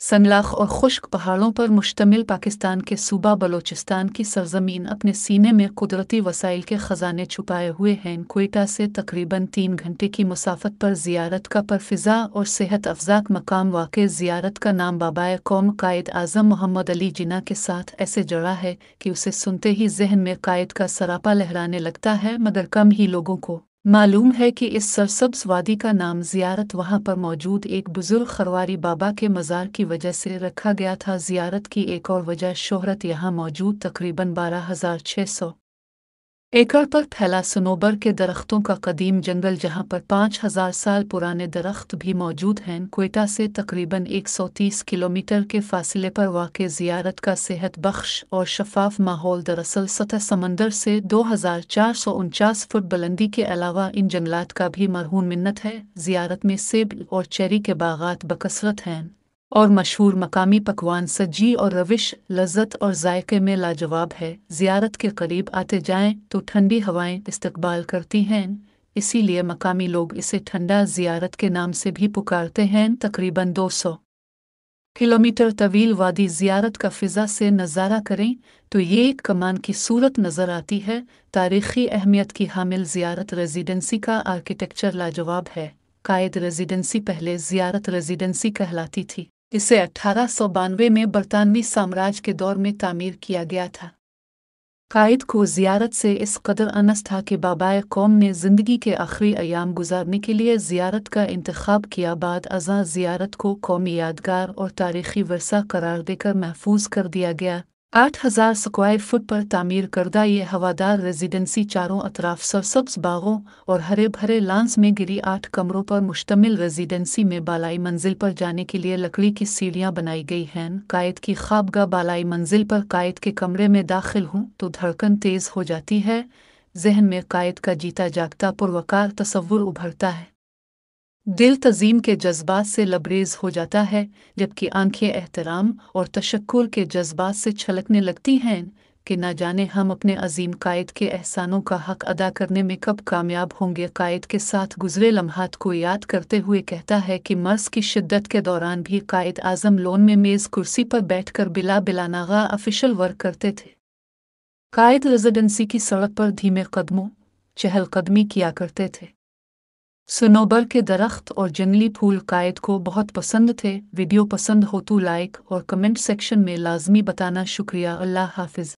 सनलाख और खुश्क पहाड़ों पर मुश्तमिल पाकिस्तान के सूबा बलोचिस्तान की सरजमीन अपने सीने में कुदरती वसाइल के ख़जाने छुपाए हुए हैं कोयटा से तकरीबन तीन घंटे की मुसाफत पर जियारत का परफिज़ा और सेहत अफजाक मकाम वाक़ जियारत का नाम बाबा कौम कायद आज़म मोहम्मद अली जिना के साथ ऐसे जड़ा है कि उसे सुनते ही जहन में कायद का सरापा लहराने लगता है मगर कम ही लोगों को मालूम है कि इस सरसब्स वादी का नाम जियारत वहाँ पर मौजूद एक बुजुर्ग खरवारी बाबा के मज़ार की वजह से रखा गया था जियारत की एक और वजह शोहरत यहाँ मौजूद तकरीबन बारह हज़ार छः सौ एकड़ पर फैला सनोबर के दरख्तों का कदीम जंगल जहाँ पर पाँच हजार साल पुराने दरख्त भी मौजूद हैं कोयटा से तकरीबन एक सौ तीस किलोमीटर के फ़ासिले पर वाक़ जियारत का सेहत बख्श और शफाफ माहौल दरअसल सतह समंदर से दो हजार चार सौ उनचास फुट बुलंदी के अलावा इन जंगलात का भी मरहूम मन्नत है जियारत में सेब और चेरी के बागात बकसरत हैं और मशहूर मकामी पकवान सज्जी और रविश लज्जत और जायके में लाजवाब है ज़ियारत के करीब आते जाएं तो ठंडी हवाएं इस्तकबाल करती हैं इसीलिए मकामी लोग इसे ठंडा ज़ियारत के नाम से भी पुकारते हैं तकरीबन दो सौ किलोमीटर तवील वादी ज़ियारत का फ़िज़ा से नज़ारा करें तो ये एक कमान की सूरत नज़र आती है तारीख़ी अहमियत की हामिल ज़ियारत रेजिडेंसी का आर्किटेक्चर लाजवाब है कायद रेजिडेंसी पहले ज़ियारत रेजिडेंसी कहलाती थी इसे अठारह सौ बानवे में बरतानवी साम्राज्य के दौर में तामीर किया गया था कायद को जियारत से इस कदर अनस था कि बाबा कौम ने ज़िंदगी के आखिरी अयाम गुजारने के लिए जियारत का इंतखब किया बाद अजा जियारत को कौमी यादगार और तारीखी वर्षा करार देकर महफूज कर दिया गया आठ हजार स्क्वायर फुट पर तामीर करदा ये हवादार रेजिडेंसी चारों अतराफ सरसब्ज बागों और हरे भरे लांस में गिरी आठ कमरों पर मुश्तमिल रेजिडेंसी में बालाई मंजिल पर जाने के लिए लकड़ी की सीढ़ियाँ बनाई गई हैं कायद की खाबगा बालाई मंजिल पर कायद के कमरे में दाखिल हूँ तो धड़कन तेज़ हो जाती है जहन में कायद का जीता जागता पुरवकार तस्वुर उभरता है दिल तज़ीम के जज्बात से लबरेज हो जाता है जबकि आंखें एहतराम और तशक्ल के जज्बात से छलकने लगती हैं कि ना जाने हम अपने अजीम कायद के एहसानों का हक अदा करने में कब कामयाब होंगे कायद के साथ गुजरे लम्हात को याद करते हुए कहता है कि मर्ज की शिद्दत के दौरान भी कायद आजम लोन में मेज़ कुर्सी पर बैठकर बिला बिलानागा ऑफिशल वर्क करते थे कायद रेजिडेंसी की सड़क पर धीमे कदमों चहलकदमी किया करते थे सनोबर के दरख्त और जंगली फूल कायद को बहुत पसंद थे वीडियो पसंद हो तो लाइक और कमेंट सेक्शन में लाजमी बताना शुक्रिया अल्लाह हाफिज़